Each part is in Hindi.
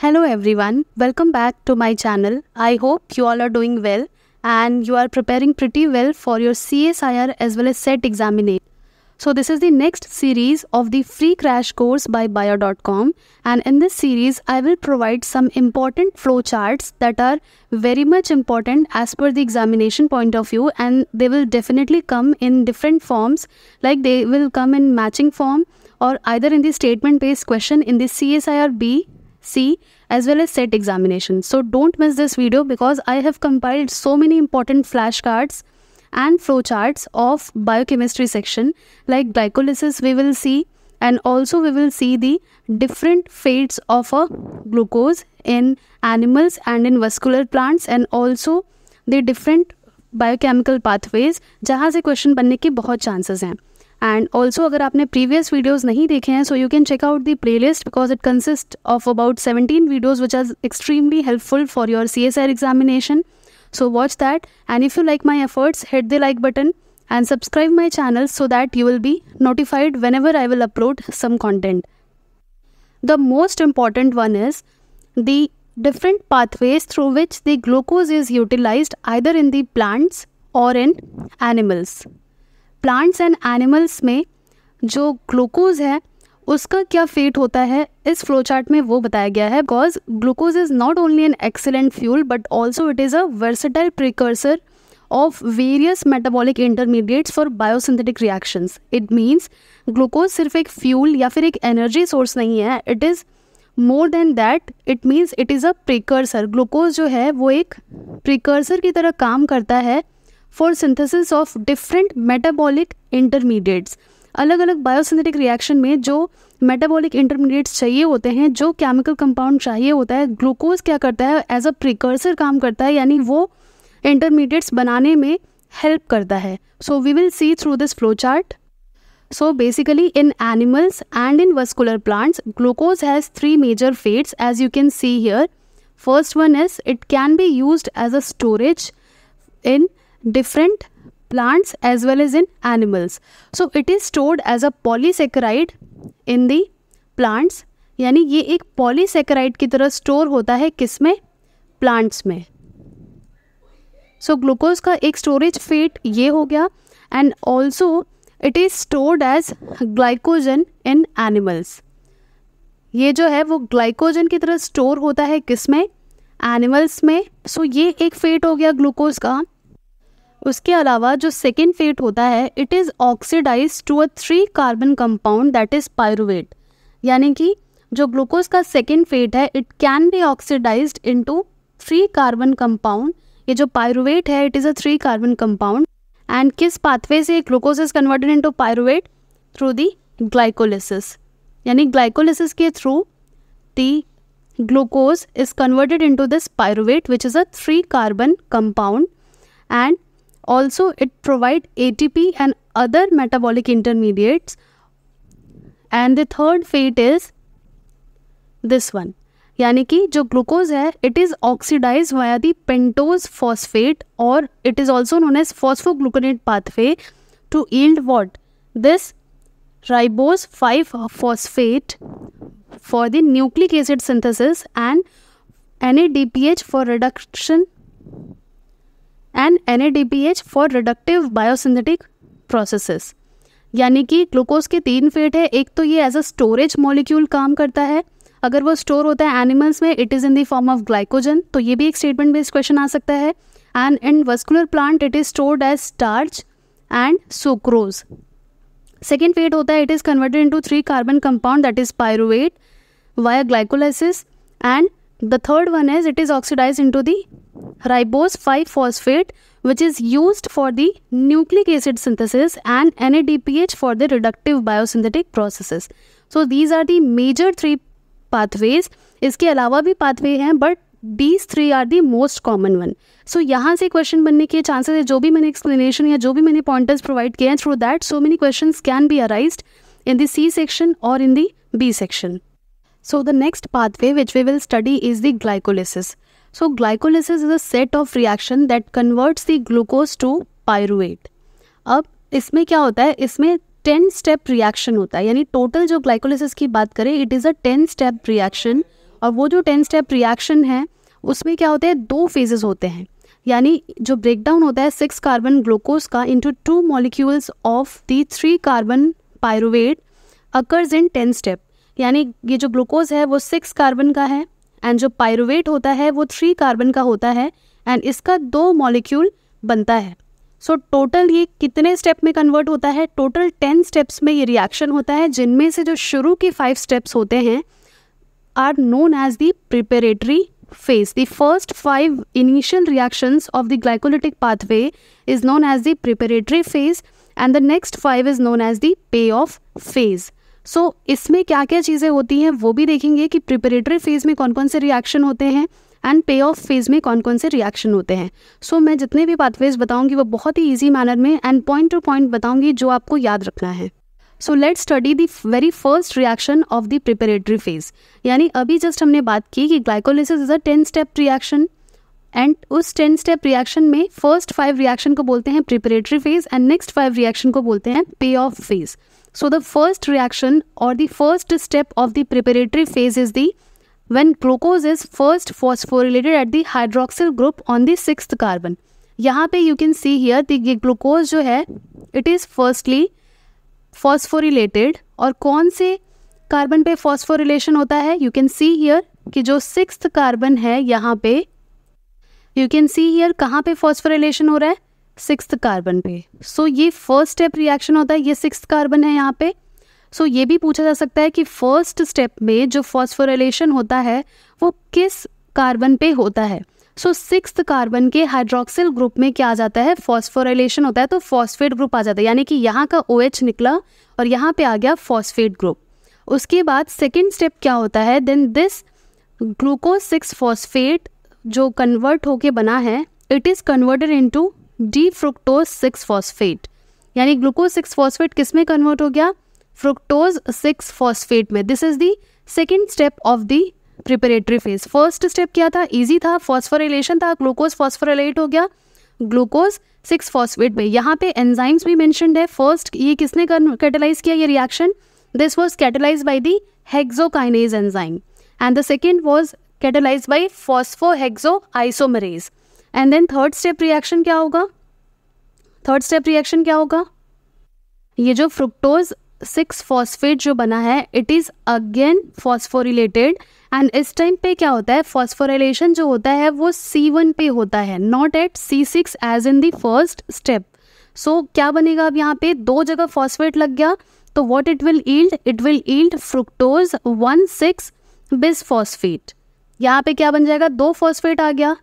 Hello everyone, welcome back to my channel. I hope you all are doing well and you are preparing pretty well for your CSIR as well as SET examination. So this is the next series of the free crash course by Bio.com, and in this series I will provide some important flowcharts that are very much important as per the examination point of view and they will definitely come in different forms like they will come in matching form or either in the statement based question in the CSIR B C as well as set examination So don't miss this video because I have compiled so many important flashcards and flowcharts of biochemistry section like glycolysis we will see and also we will see the different fates of a glucose in animals and in vascular plants and also the different biochemical pathways जहाँ से क्वेश्चन बनने के बहुत chances हैं And also, अगर आपने प्रीवियस वीडियोज़ नहीं देखे हैं so you can check out the play list because it consist of about seventeen videos which are extremely helpful for your C S So watch that and if you like my efforts, hit the like button and subscribe my channel so that you will be notified whenever I will upload some content. The most important one is the different pathways through which the glucose is utilized either in the plants or in animals. Plants and animals में जो ग्लूकोज है उसका क्या फेट होता है इस फ्लोचार्ट में वो बताया गया है because glucose is not only an excellent fuel but also it is a versatile precursor of various metabolic intermediates for biosynthetic reactions it means glucose सिर्फ एक फ्यूल या फिर एक एनर्जी सोर्स नहीं है it is more than that it means it is a precursor glucose जो है वो एक प्रिकर्सर की तरह काम करता है for synthesis of different metabolic intermediates अलग अलग बायोसिंथेटिक रिएक्शन में जो मेटाबॉलिक इंटरमीडिएट्स चाहिए होते हैं जो केमिकल कंपाउंड चाहिए होता है ग्लूकोज क्या करता है एज अ प्रिकर्सर काम करता है यानी वो इंटरमीडिएट्स बनाने में हेल्प करता है so we will see through this flow chart so basically in animals and in vascular plants glucose has three major fates as you can see here first one is it can be use as a storage in different plants as well as in animals. So it is stored as a polysaccharide in the plants यानी ये एक पॉलीसेकेराइड की तरह स्टोर होता है किस में प्लांट्स में सो so, ग्लूकोज का एक स्टोरेज फेट ये हो गया and also it is stored as glycogen in animals ये जो है वो ग्लाइकोजन की तरह स्टोर होता है किस में एनिमल्स में सो so, ये एक फेट हो गया ग्लूकोज का उसके अलावा जो सेकेंड फेट होता है it is oxidize to a three carbon compound that is pyruvate यानी कि जो ग्लूकोज का सेकेंड फेट है it can be oxidize into three carbon compound ये जो पायरुवेट है it is a three carbon compound and किस पाथवे से glucose is converted into pyruvate through the glycolysis यानी ग्लाइकोलिसिस के through the glucose is converted into this pyruvate which is a three carbon compound and Also, it provide ATP and other metabolic intermediates. And the third fate is this one. यानी कि जो ग्लूकोज है it is oxidize via the pentose phosphate और it is also known as phosphogluconate pathway ribose 5 phosphate for the nucleic acid synthesis and NADPH for reduction and an for reductive biosynthetic processes यानी कि ग्लूकोज के तीन फेट है एक तो ये एज अ स्टोरेज मॉलिक्यूल काम करता है अगर वो स्टोर होता है एनिमल्स में it is in the form of glycogen तो ये भी एक स्टेटमेंट बेस्ड क्वेश्चन आ सकता है and in vascular plant it is stored as starch and sucrose second fate होता है it is converted into three carbon compound that is pyruvate via glycolysis and the third one is it is oxidize into the ribose 5-phosphate which is used for the nucleic acid synthesis and NADPH for the reductive biosynthetic processes. So these are the major three pathways. इसके अलावा भी pathway हैं but these three are the most common one so यहाँ से क्वेश्चन बनने के चांसेस है जो भी मैंने एक्सप्लेनेशन या जो भी मैंने पॉइंटर्स प्रोवाइड किए हैं through that so many question can be arise in the C section और in the B section so the next pathway which we will study is the glycolysis so glycolysis is a set of reaction that converts the glucose to pyruvate अब इसमें क्या होता है इसमें टेन स्टेप रिएक्शन होता है यानी टोटल जो ग्लाइकोलिसिस की बात करें it is a ten step reaction और वो जो टेन स्टेप रिएक्शन है उसमें क्या होते हैं दो फेजेस होते हैं यानी जो ब्रेकडाउन होता है सिक्स कार्बन ग्लूकोज का into two molecules of the three carbon pyruvate occurs in ten step यानी ये जो ग्लूकोज है वो सिक्स कार्बन का है एंड जो पायरोवेट होता है वो थ्री कार्बन का होता है एंड इसका दो मॉलिक्यूल बनता है सो so, टोटल ये कितने स्टेप में कन्वर्ट होता है टोटल टेन स्टेप्स में ये रिएक्शन होता है जिनमें से जो शुरू के फाइव स्टेप्स होते हैं are known as the preparatory phase the first five initial reaction of the glycolytic pathway is known as the preparatory phase and the next five is known as the pay off phase so so, इसमें क्या क्या चीज़ें होती हैं वो भी देखेंगे कि प्रिपरेटरी फेज़ में कौन कौन से रिएक्शन होते हैं एंड पे ऑफ फेज़ में कौन कौन से रिएक्शन होते हैं सो so, मैं जितने भी पाथवेज बताऊंगी वो बहुत ही ईजी मैनर में एंड पॉइंट टू पॉइंट बताऊंगी जो आपको याद रखना है so let study the very first reaction of the preparatory phase यानी अभी जस्ट हमने बात की कि glycolysis is a ten step reaction and उस टेन स्टेप रिएक्शन में फर्स्ट फाइव रिएक्शन को बोलते हैं preparatory phase and next five reaction को बोलते हैं pay off phase so the first reaction और the first step of the preparatory phase is the when glucose is first phosphorylated at the hydroxyl group on the six carbon यहाँ पे you can see here the glucose जो है इट इज़ फर्स्टली फॉस्फोरिलेटेड और कौन से कार्बन पे फॉस्फोरिलेशन होता है यू कैन सी हियर कि जो सिक्स कार्बन है यहाँ पे यू कैन सी हियर कहाँ पे फॉस्फोरिलेशन हो रहा है सिक्स कार्बन पे सो so, ये फर्स्ट स्टेप रिएक्शन होता है ये सिक्स कार्बन है यहाँ पे सो so, ये भी पूछा जा सकता है कि फर्स्ट स्टेप में जो फॉस्फोरेलेशन होता है वो किस कार्बन पे होता है सो सिक्स कार्बन के हाइड्रोक्सिल ग्रुप में क्या आ जाता है फॉस्फोरेशन होता है तो फॉस्फेट ग्रुप आ जाता है यानी कि यहाँ का ओ OH निकला और यहाँ पे आ गया फॉस्फेट ग्रुप उसके बाद सेकेंड स्टेप क्या होता है then this glucose six phosphate जो कन्वर्ट होके बना है it is converted to D fructose six phosphate यानी ग्लूकोज सिक्स फॉस्फेट किस में कन्वर्ट हो गया फ्रुक्टोज सिक्स फॉस्फेट में this is the second step of the preparatory phase first step क्या था इजी था फॉस्फोरिलेशन था ग्लूकोज फॉस्फोरिलेट हो गया ग्लूकोज सिक्स फॉस्फेट में यहाँ पे एंजाइम्स भी मैंशनड है फर्स्ट ये किसने कैटेलाइज किया ये reaction this was catalyze by the kinase enzyme and the second was catalyze by phosphohexo isomerase and then third step reaction क्या होगा थर्ड स्टेप रिएक्शन क्या होगा ये जो फ्रुक्टोज सिक्स फॉस्फेट जो बना है it is again phosphorylated and इस टाइम पे क्या होता है फॉस्फोरिलेशन जो होता है वो सी वन पे होता है not at C six as in the first step so क्या बनेगा अब यहाँ पे दो जगह फॉस्फेट लग गया तो what it will yield it will yield fructose one six bis phosphate यहाँ पे क्या बन जाएगा दो फॉस्फेट आ गया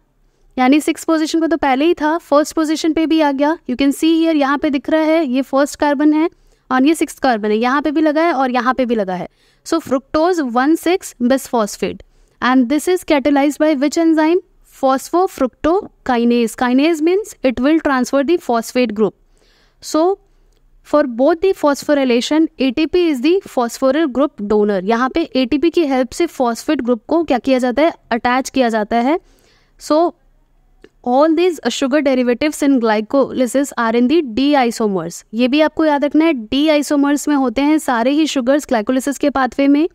यानी सिक्स पोजिशन पर तो पहले ही था फर्स्ट पोजिशन पे भी आ गया यू कैन सी हियर यहाँ पे दिख रहा है ये फर्स्ट कार्बन है और ये सिक्स कार्बन है यहाँ पे भी लगा है और यहाँ पे भी लगा है so fructose one six bisphosphate and this is catalyze by which enzyme kinase means it will transfer will transfer group so for both the phosphorylation A T P is the phosphor group donor यहाँ पे ए पी की हेल्प से फॉस्फेट ग्रुप को क्या किया जाता है अटैच किया जाता है so so, all these sugar derivative in glycolysis are in the D isomers ये भी आपको याद रखना है डी आइसोमर्स में होते हैं सारे ही शुगर्स ग्लाइकोलिसिस के पाथवे में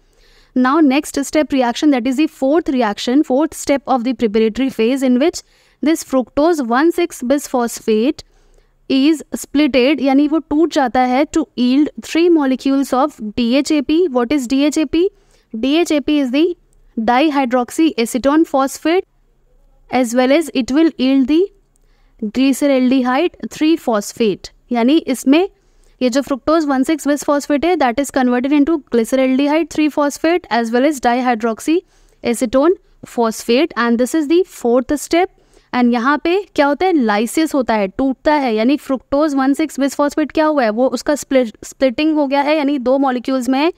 now next step reaction that is the fourth reaction fourth step of the preparatory phase in which this fructose one six bis phosphate is splitted यानी वो टूट जाता है to yield three molecules of D H A P what is D H A P D H A P is the dihydroxy acetone phosphate as well as it will yield the height three phosphate यानी इसमें ये जो fructose one six bis phosphate है that is converted into height three phosphate as well as dihydroxy acetone phosphate and this is the fourth step and यहाँ पे क्या होता है लाइसिस होता है टूटता है यानी fructose one six bis phosphate क्या हुआ है वो उसका स्प्लिटिंग हो गया है यानी दो मॉलिक्यूल्स में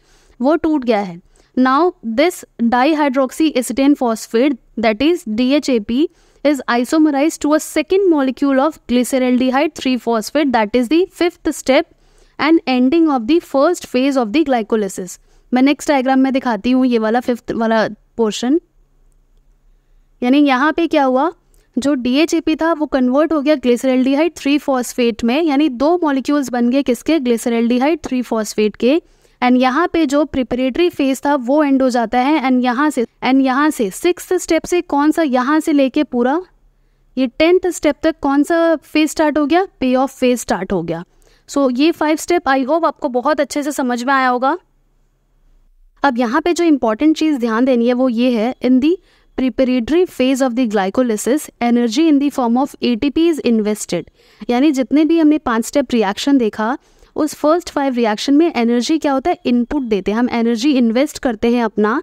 वो टूट गया है Now, this dihydroxyacetane phosphate, that is DHAP, is isomerized to a second molecule of glyceraldehyde 3-phosphate, that is the fifth step and ending of the first phase of the glycolysis. मैं नेक्स्ट डायग्राम में दिखाती हूँ ये वाला फिफ्थ वाला पोर्शन यानी यहाँ पे क्या हुआ जो डी था वो कन्वर्ट हो गया ग्लिसरल्डिहाइड थ्री फॉस्फेट में यानी दो मॉलिक्यूल्स बन गए किसके ग्लिसरल्डिहाइड थ्री फॉस्फेट के एंड यहाँ पे जो प्रिपरेटरी फेज था वो एंड हो जाता है एंड यहाँ से एंड यहाँ से सिक्स स्टेप से कौन सा यहाँ से लेके पूरा ये टेंथ स्टेप तक कौन सा फेज स्टार्ट हो गया पे ऑफ फेज स्टार्ट हो गया सो so, ये फाइव स्टेप आई होप आपको बहुत अच्छे से समझ में आया होगा अब यहाँ पे जो इम्पोर्टेंट चीज़ ध्यान देनी है वो ये है in the preparatory phase of the glycolysis energy in the form of A T P is invested यानी जितने भी हमने पांच स्टेप रिएक्शन देखा उस फर्स्ट फाइव रिएक्शन में एनर्जी क्या होता है इनपुट देते हैं हम एनर्जी इन्वेस्ट करते हैं अपना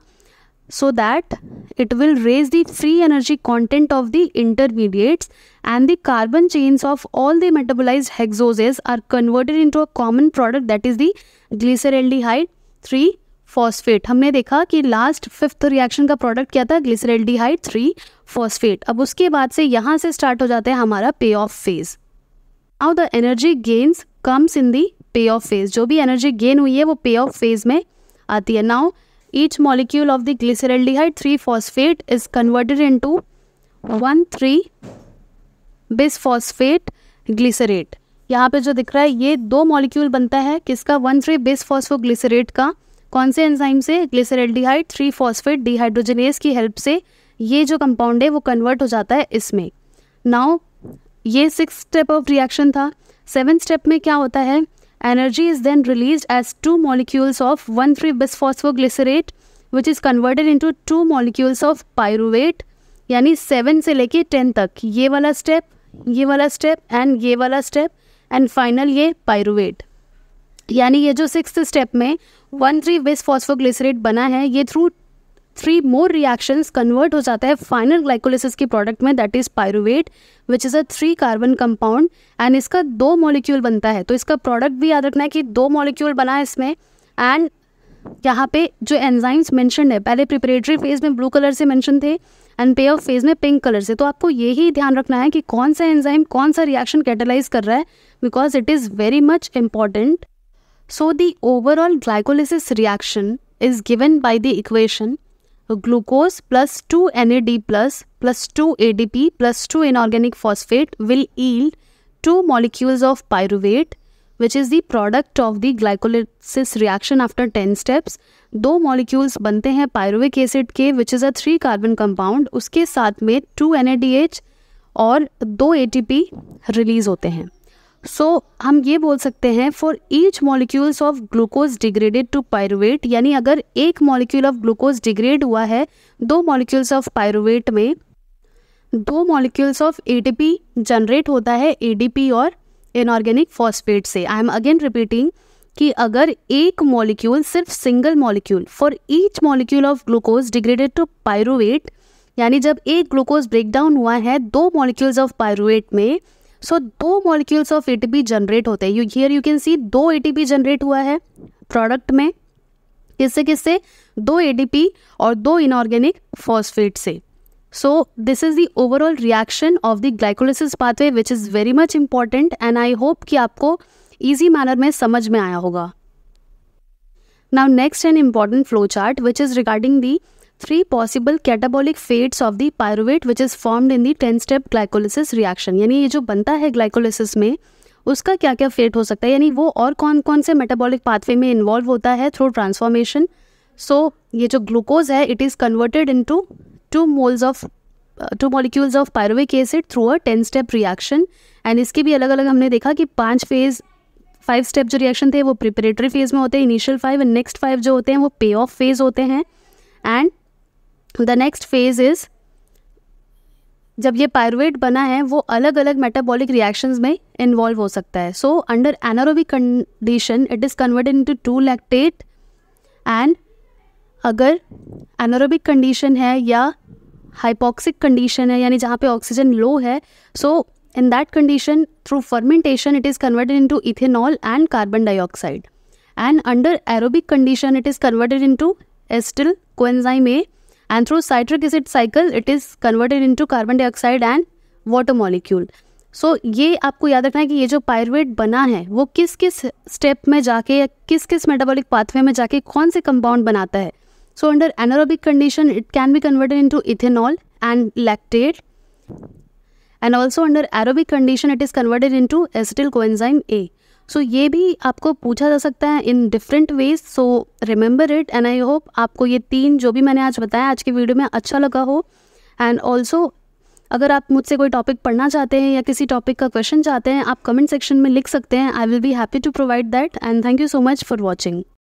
so that it will raise the free energy content of the intermediates and the carbon chains of all the metabolize hexoses are converted into a common product that is the glyceraldehyde three phosphate हमने देखा कि लास्ट फिफ्थ रिएक्शन का प्रोडक्ट क्या था डी हाइट थ्री फॉस्फेट अब उसके बाद से यहाँ से स्टार्ट हो जाता है हमारा pay off phase our the energy gains comes in the pay off phase जो भी एनर्जी गेन हुई है वो पे ऑफ फेज में आती है now each molecule of the glyceraldehyde three phosphate is converted into one three bis phosphate glycerate यहाँ पे जो दिख रहा है ये दो मॉलिक्यूल बनता है किसका वन थ्री बिस ग्लिसरेट का कौन से एंजाइम से ग्लिसरल्डिहाइड थ्री फॉस्फेट डिहाइड्रोजनेस की हेल्प से ये जो कंपाउंड है वो कन्वर्ट हो जाता है इसमें नाउ ये सिक्स स्टेप ऑफ रिएक्शन था सेवन स्टेप में क्या होता है Energy is then released as two molecules of 1,3 bisphosphoglycerate which is converted into two molecules of pyruvate यानी सेवन से लेके टेन तक ये वाला स्टेप ये वाला स्टेप एंड ये वाला स्टेप एंड फाइनल ये पायरुवेट यानी ये जो सिक्स स्टेप में वन थ्री बेस फॉस्फोग्लिसरेट बना है ये through three more reaction convert हो जाता है फाइनल ग्लाइकोलिसिस के प्रोडक्ट में that is pyruvate which is a three carbon compound and इसका दो मॉलिक्यूल बनता है तो इसका प्रोडक्ट भी याद रखना है कि दो मॉलिक्यूल बना है इसमें एंड यहाँ पे जो एंजाइम्स मैंशन है पहले प्रिपरेटरी फेज में ब्लू कलर से मैंशन थे एंड पे ऑफ फेज में पिंक कलर से तो आपको यही ध्यान रखना है कि कौन सा एंजाइम कौन सा रिएक्शन कैटेलाइज कर रहा है because it is very much important so the overall glycolysis reaction is given by the equation glucose plus two N A D plus plus two A D P plus two inorganic phosphate will yield two molecules of pyruvate which is the product of the glycolysis reaction after ten steps दो मॉलिक्यूल्स बनते हैं पायरुविक एसिड के which is a three carbon compound उसके साथ में to N A D H और दो ए टी पी रिलीज होते हैं सो so, हम ये बोल सकते हैं for each molecules of glucose degraded to pyruvate यानी अगर एक मॉलिक्यूल ऑफ ग्लूकोज डिग्रेड हुआ है दो मॉलिक्यूल्स ऑफ पायरुवेट में दो मॉलिक्यूल्स ऑफ एटीपी जनरेट होता है एडीपी और इनऑर्गेनिक फॉस्फेट से आई एम अगेन रिपीटिंग कि अगर एक मॉलिक्यूल सिर्फ single molecule for each molecule of glucose degraded to pyruvate यानी जब एक ग्लूकोज ब्रेकडाउन हुआ है दो मॉलिक्यूल्स ऑफ पायरुवेट में सो दो मॉलिक्यूल्स ऑफ एटीपी जनरेट होते हैं you here you can see दो एटीपी जनरेट हुआ है प्रोडक्ट में किससे किससे दो एटीपी और दो इनऑर्गेनिक फॉस्फेट से so this is the overall reaction of the glycolysis pathway which is very much important and I hope कि आपको ईजी मैनर में समझ में आया होगा now next and important flow chart which is regarding the three possible catabolic fates of the pyruvate which is formed in the ten step glycolysis reaction यानी ये जो बनता है ग्लाइकोलिसिस में उसका क्या क्या फेट हो सकता है यानी वो और कौन कौन से मेटाबॉलिक पाथवे में इन्वॉल्व होता है थ्रू ट्रांसफॉर्मेशन सो ये जो ग्लूकोज है it is converted into two moles of two molecules of pyruvic acid through a ten step reaction and इसके भी अलग अलग हमने देखा कि पांच फेज फाइव स्टेप जो रिएक्शन थे वो प्रिपरेटरी फेज में होते हैं initial five and next five जो होते हैं वो पे ऑफ फेज होते हैं and the next phase is जब ये पायरुवेट बना है वो अलग अलग मेटाबॉलिक रिएक्शंस में इन्वॉल्व हो सकता है so under anaerobic condition it is converted into two lactate and अगर एनारोबिक कंडीशन है या हाइपॉक्सिक कंडीशन है यानी जहाँ पे ऑक्सीजन लो है so in that condition through fermentation it is converted into ethanol and carbon dioxide and under aerobic condition it is converted into acetyl coenzyme A and through citric acid cycle it is converted into carbon dioxide and water molecule so ये आपको याद रखना है कि ये जो पायरवेट बना है वो किस किस स्टेप में जाके या किस किस मेटाबॉलिक पाथवे में जाके कौन से कंपाउंड बनाता है so under anaerobic condition it can be converted in ethanol and lactate and also under aerobic condition it is converted in acetyl coenzyme A so ये भी आपको पूछा जा सकता है in different ways so remember it and I hope आपको ये तीन जो भी मैंने आज बताया आज की वीडियो में अच्छा लगा हो एंड ऑल्सो अगर आप मुझसे कोई टॉपिक पढ़ना चाहते हैं या किसी टॉपिक का क्वेश्चन चाहते हैं आप कमेंट सेक्शन में लिख सकते हैं I will be happy to provide that and thank you so much for watching